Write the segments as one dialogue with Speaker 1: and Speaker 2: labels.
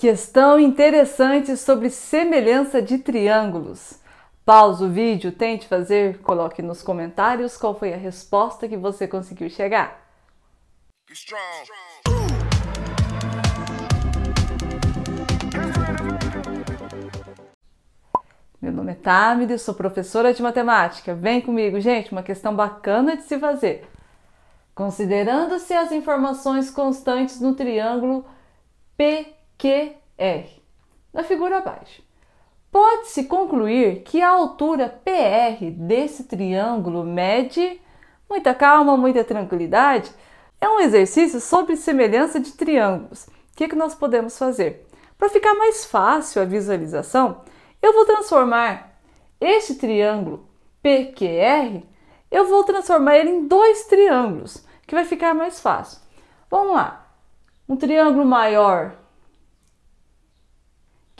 Speaker 1: Questão interessante sobre semelhança de triângulos. Pausa o vídeo, tente fazer, coloque nos comentários qual foi a resposta que você conseguiu chegar. Meu nome é Tamir, sou professora de matemática. Vem comigo, gente, uma questão bacana de se fazer. Considerando-se as informações constantes no triângulo P QR, na figura abaixo. Pode-se concluir que a altura PR desse triângulo mede, muita calma, muita tranquilidade, é um exercício sobre semelhança de triângulos. O que, é que nós podemos fazer? Para ficar mais fácil a visualização, eu vou transformar este triângulo PQR, eu vou transformar ele em dois triângulos, que vai ficar mais fácil. Vamos lá. Um triângulo maior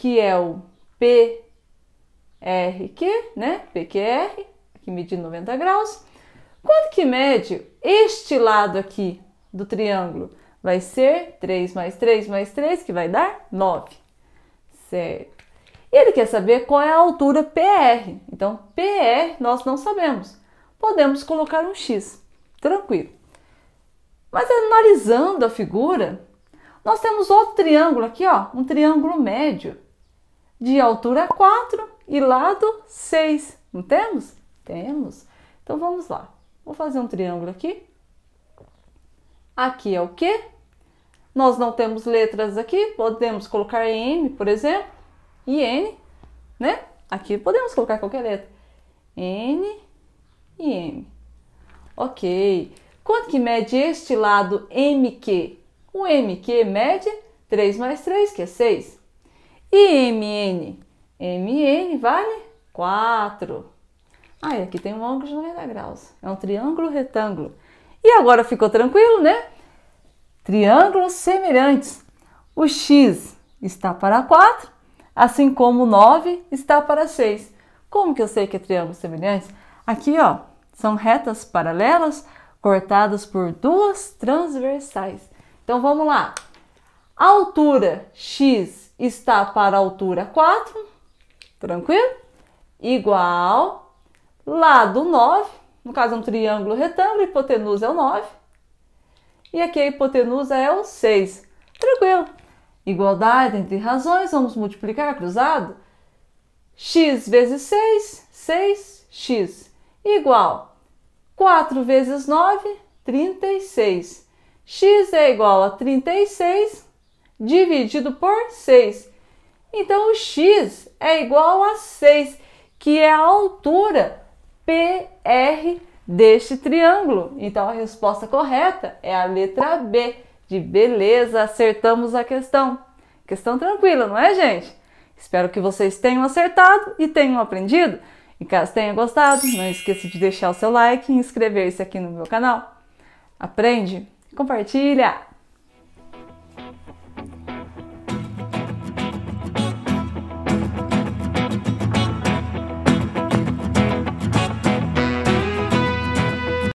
Speaker 1: que é o PRQ, né? PQR, que mede 90 graus. Quanto que mede este lado aqui do triângulo? Vai ser 3 mais 3 mais 3, que vai dar 9. Certo. Ele quer saber qual é a altura PR. Então, PR nós não sabemos. Podemos colocar um X. Tranquilo. Mas analisando a figura, nós temos outro triângulo aqui, ó, um triângulo médio de altura 4 e lado 6. Não temos? Temos. Então vamos lá. Vou fazer um triângulo aqui. Aqui é o Q. Nós não temos letras aqui, podemos colocar M, por exemplo, e N, né? Aqui podemos colocar qualquer letra. N e M. Ok. Quanto que mede este lado MQ? O MQ mede 3 mais 3, que é 6. E MN? MN vale 4. Ah, aqui tem um ângulo de 90 é graus. É um triângulo retângulo. E agora ficou tranquilo, né? Triângulos semelhantes. O x está para 4, assim como o 9 está para 6. Como que eu sei que é triângulo semelhante? Aqui, ó, são retas paralelas cortadas por duas transversais. Então vamos lá. A altura x está para a altura 4, tranquilo? Igual lado 9, no caso é um triângulo retângulo, hipotenusa é o 9, e aqui a hipotenusa é o 6, tranquilo? Igualdade entre razões, vamos multiplicar cruzado? x vezes 6, 6x, igual 4 vezes 9, 36. x é igual a 36 dividido por 6. Então, o x é igual a 6, que é a altura PR deste triângulo. Então, a resposta correta é a letra B, de beleza, acertamos a questão. Questão tranquila, não é, gente? Espero que vocês tenham acertado e tenham aprendido. E caso tenha gostado, não esqueça de deixar o seu like e inscrever-se aqui no meu canal. Aprende, compartilha!